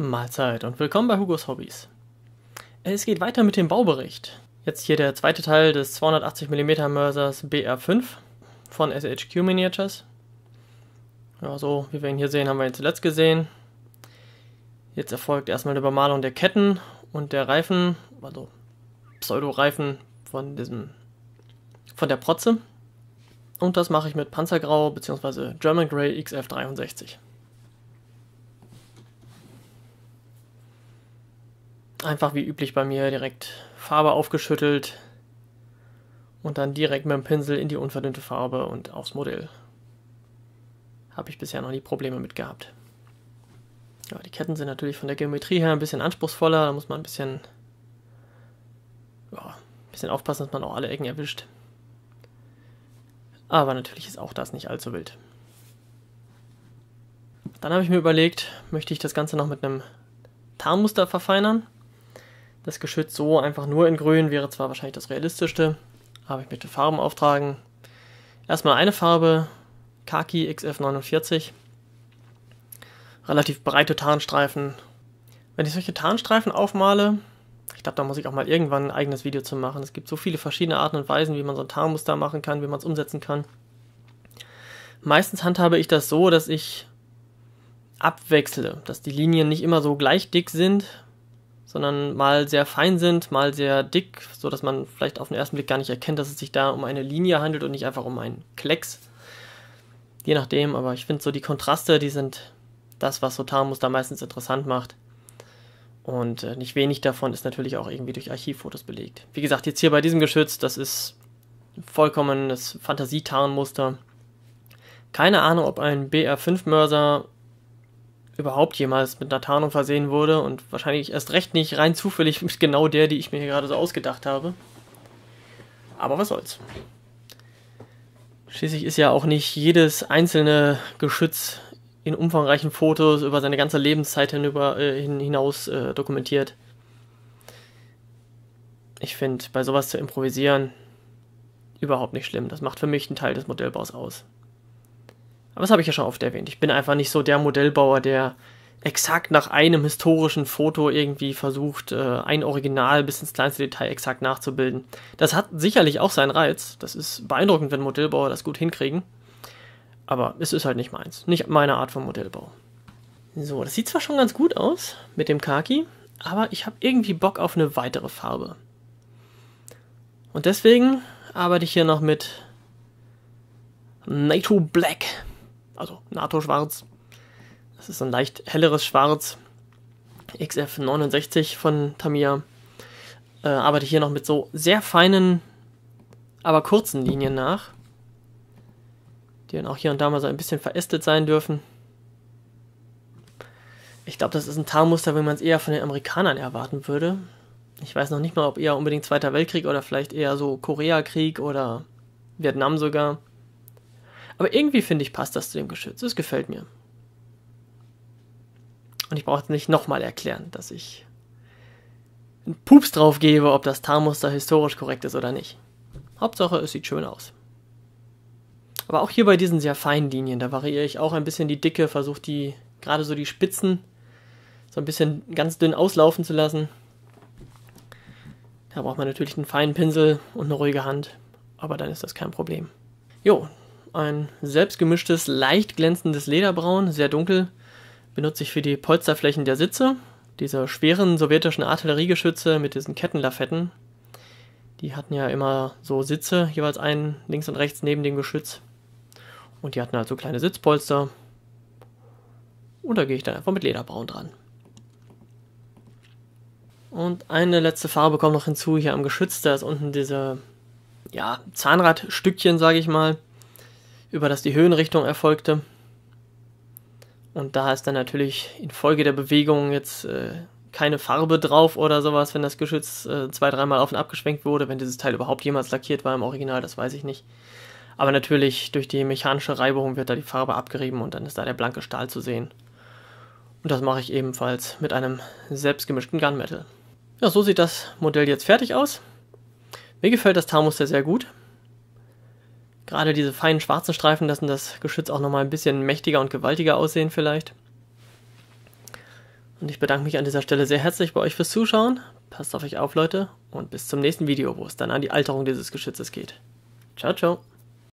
Mahlzeit und willkommen bei Hugos Hobbys. Es geht weiter mit dem Baubericht. Jetzt hier der zweite Teil des 280mm Mörsers BR5 von SHQ Miniatures. Ja, so wie wir ihn hier sehen, haben wir ihn zuletzt gesehen. Jetzt erfolgt erstmal eine Bemalung der Ketten und der Reifen, also Pseudo-Reifen von diesem von der Protze. Und das mache ich mit Panzergrau bzw. German Grey XF63. einfach wie üblich bei mir direkt Farbe aufgeschüttelt und dann direkt mit dem Pinsel in die unverdünnte Farbe und aufs Modell. Habe ich bisher noch nie Probleme mit gehabt. Ja, die Ketten sind natürlich von der Geometrie her ein bisschen anspruchsvoller, da muss man ein bisschen, ja, ein bisschen aufpassen, dass man auch alle Ecken erwischt. Aber natürlich ist auch das nicht allzu wild. Dann habe ich mir überlegt, möchte ich das Ganze noch mit einem Tarnmuster verfeinern. Das Geschütz so einfach nur in grün wäre zwar wahrscheinlich das realistischste, aber ich möchte Farben auftragen. Erstmal eine Farbe, Kaki XF49. Relativ breite Tarnstreifen. Wenn ich solche Tarnstreifen aufmale, ich glaube, da muss ich auch mal irgendwann ein eigenes Video zu machen. Es gibt so viele verschiedene Arten und Weisen, wie man so ein Tarnmuster machen kann, wie man es umsetzen kann. Meistens handhabe ich das so, dass ich abwechsle, dass die Linien nicht immer so gleich dick sind, sondern mal sehr fein sind, mal sehr dick, so dass man vielleicht auf den ersten Blick gar nicht erkennt, dass es sich da um eine Linie handelt und nicht einfach um einen Klecks. Je nachdem, aber ich finde so die Kontraste, die sind das, was Sotarmus da meistens interessant macht. Und äh, nicht wenig davon ist natürlich auch irgendwie durch Archivfotos belegt. Wie gesagt, jetzt hier bei diesem Geschütz, das ist vollkommen das Fantasietarnmuster. Keine Ahnung, ob ein BR5-Mörser überhaupt jemals mit einer Tarnung versehen wurde und wahrscheinlich erst recht nicht rein zufällig mit genau der, die ich mir hier gerade so ausgedacht habe. Aber was soll's. Schließlich ist ja auch nicht jedes einzelne Geschütz in umfangreichen Fotos über seine ganze Lebenszeit hinüber, äh, hinaus äh, dokumentiert. Ich finde, bei sowas zu improvisieren überhaupt nicht schlimm. Das macht für mich einen Teil des Modellbaus aus. Aber das habe ich ja schon oft erwähnt. Ich bin einfach nicht so der Modellbauer, der exakt nach einem historischen Foto irgendwie versucht, äh, ein Original bis ins kleinste Detail exakt nachzubilden. Das hat sicherlich auch seinen Reiz. Das ist beeindruckend, wenn Modellbauer das gut hinkriegen. Aber es ist halt nicht meins. Nicht meine Art von Modellbau. So, das sieht zwar schon ganz gut aus mit dem Kaki, aber ich habe irgendwie Bock auf eine weitere Farbe. Und deswegen arbeite ich hier noch mit NATO Black also NATO-Schwarz. Das ist ein leicht helleres Schwarz. XF69 von Tamiya. Äh, arbeite hier noch mit so sehr feinen, aber kurzen Linien nach. Die dann auch hier und da mal so ein bisschen verästet sein dürfen. Ich glaube, das ist ein Tarnmuster, wenn man es eher von den Amerikanern erwarten würde. Ich weiß noch nicht mal, ob eher unbedingt Zweiter Weltkrieg oder vielleicht eher so Koreakrieg oder Vietnam sogar. Aber irgendwie finde ich, passt das zu dem Geschütz. Es gefällt mir. Und ich brauche es nicht nochmal erklären, dass ich einen Pups drauf gebe, ob das Tarnmuster historisch korrekt ist oder nicht. Hauptsache, es sieht schön aus. Aber auch hier bei diesen sehr feinen Linien, da variiere ich auch ein bisschen die Dicke, versuche die, gerade so die Spitzen, so ein bisschen ganz dünn auslaufen zu lassen. Da braucht man natürlich einen feinen Pinsel und eine ruhige Hand, aber dann ist das kein Problem. Jo, ein selbstgemischtes, leicht glänzendes Lederbraun, sehr dunkel, benutze ich für die Polsterflächen der Sitze, dieser schweren sowjetischen Artilleriegeschütze mit diesen Kettenlafetten. Die hatten ja immer so Sitze, jeweils einen links und rechts neben dem Geschütz. Und die hatten halt kleine Sitzpolster. Und da gehe ich dann einfach mit Lederbraun dran. Und eine letzte Farbe kommt noch hinzu, hier am Geschütz, da ist unten diese ja, Zahnradstückchen, sage ich mal über das die Höhenrichtung erfolgte. Und da ist dann natürlich infolge der Bewegung jetzt äh, keine Farbe drauf oder sowas, wenn das Geschütz äh, zwei, dreimal auf und abgeschwenkt wurde, wenn dieses Teil überhaupt jemals lackiert war im Original, das weiß ich nicht. Aber natürlich durch die mechanische Reibung wird da die Farbe abgerieben und dann ist da der blanke Stahl zu sehen. Und das mache ich ebenfalls mit einem selbstgemischten Gunmetal. Ja, so sieht das Modell jetzt fertig aus. Mir gefällt das Thermos sehr gut. Gerade diese feinen schwarzen Streifen lassen das Geschütz auch nochmal ein bisschen mächtiger und gewaltiger aussehen vielleicht. Und ich bedanke mich an dieser Stelle sehr herzlich bei euch fürs Zuschauen. Passt auf euch auf, Leute, und bis zum nächsten Video, wo es dann an die Alterung dieses Geschützes geht. Ciao, ciao.